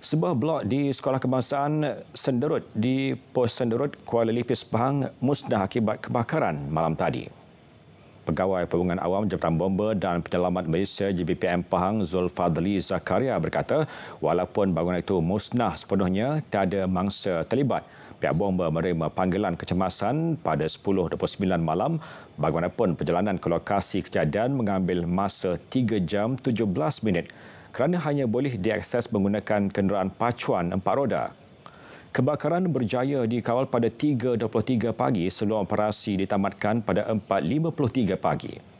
Sebuah blok di Sekolah Kebangsaan Senderut di Pos Senderut, Kuala Lipis, Pahang musnah akibat kebakaran malam tadi. Pegawai Perhubungan Awam Jabatan Bomba dan Penyelamat Malaysia JBPM Pahang Zulfadli Zakaria berkata, walaupun bangunan itu musnah sepenuhnya, tiada mangsa terlibat. Pihak bomba menerima panggilan kecemasan pada 10.29 malam. Bagaimanapun, perjalanan ke lokasi kejadian mengambil masa 3 jam 17 minit kerana hanya boleh diakses menggunakan kenderaan pacuan empat roda. Kebakaran berjaya dikawal pada 3.23 pagi Seluruh operasi ditamatkan pada 4.53 pagi.